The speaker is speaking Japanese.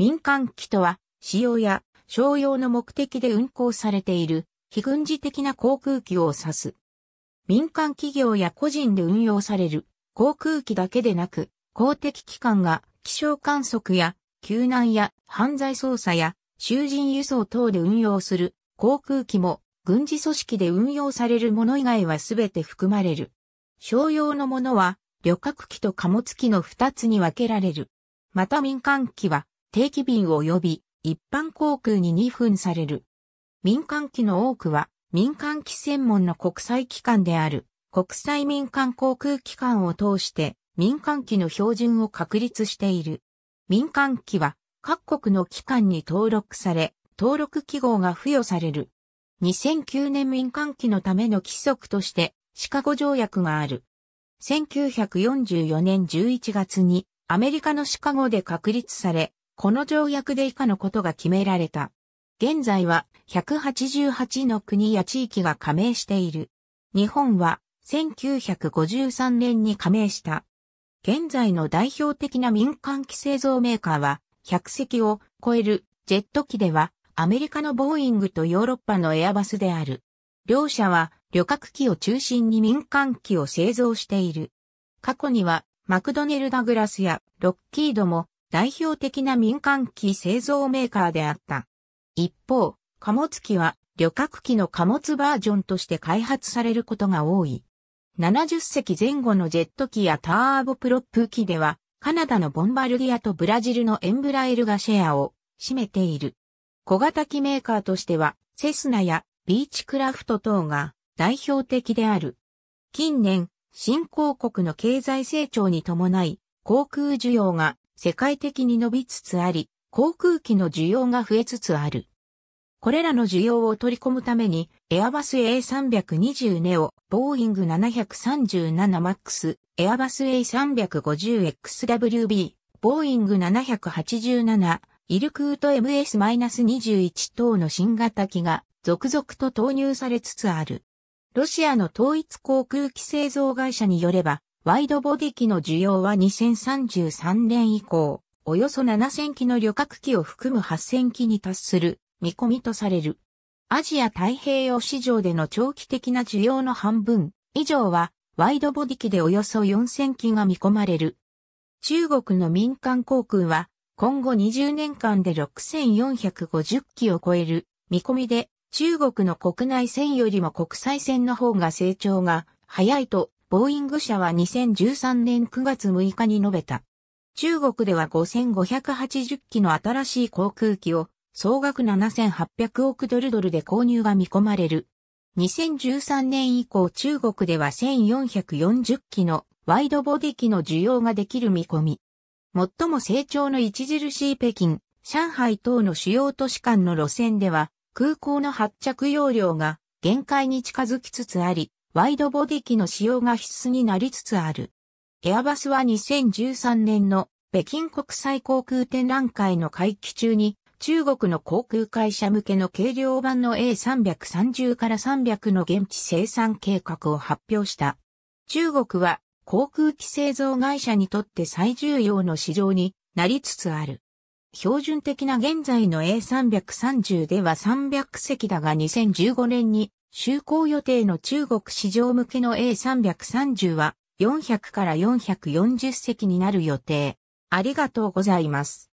民間機とは、使用や商用の目的で運航されている非軍事的な航空機を指す。民間企業や個人で運用される航空機だけでなく、公的機関が気象観測や救難や犯罪捜査や囚人輸送等で運用する航空機も軍事組織で運用されるもの以外は全て含まれる。商用のものは旅客機と貨物機の2つに分けられる。また民間機は定期便及び一般航空に2分される。民間機の多くは民間機専門の国際機関である国際民間航空機関を通して民間機の標準を確立している。民間機は各国の機関に登録され、登録記号が付与される。2009年民間機のための規則としてシカゴ条約がある。1944年11月にアメリカのシカゴで確立され、この条約で以下のことが決められた。現在は188の国や地域が加盟している。日本は1953年に加盟した。現在の代表的な民間機製造メーカーは100席を超えるジェット機ではアメリカのボーイングとヨーロッパのエアバスである。両社は旅客機を中心に民間機を製造している。過去にはマクドネル・ダグラスやロッキードも代表的な民間機製造メーカーであった。一方、貨物機は旅客機の貨物バージョンとして開発されることが多い。70隻前後のジェット機やターボプロップ機では、カナダのボンバルディアとブラジルのエンブラエルがシェアを占めている。小型機メーカーとしては、セスナやビーチクラフト等が代表的である。近年、新興国の経済成長に伴い、航空需要が世界的に伸びつつあり、航空機の需要が増えつつある。これらの需要を取り込むために、エアバス A320 ネオ、ボーイング7 3 7ックス、エアバス A350XWB、ボーイング787、イルクート MS-21 等の新型機が続々と投入されつつある。ロシアの統一航空機製造会社によれば、ワイドボディ機の需要は2033年以降、およそ7000機の旅客機を含む8000機に達する見込みとされる。アジア太平洋市場での長期的な需要の半分以上はワイドボディ機でおよそ4000機が見込まれる。中国の民間航空は今後20年間で6450機を超える見込みで中国の国内線よりも国際線の方が成長が早いとボーイング社は2013年9月6日に述べた。中国では5580機の新しい航空機を総額7800億ドルドルで購入が見込まれる。2013年以降中国では1440機のワイドボディ機の需要ができる見込み。最も成長の著しい北京、上海等の主要都市間の路線では空港の発着容量が限界に近づきつつあり、ワイドボディ機の使用が必須になりつつある。エアバスは2013年の北京国際航空展覧会の会期中に中国の航空会社向けの軽量版の A330 から300の現地生産計画を発表した。中国は航空機製造会社にとって最重要の市場になりつつある。標準的な現在の A330 では300席だが2015年に就航予定の中国市場向けの A330 は400から440席になる予定。ありがとうございます。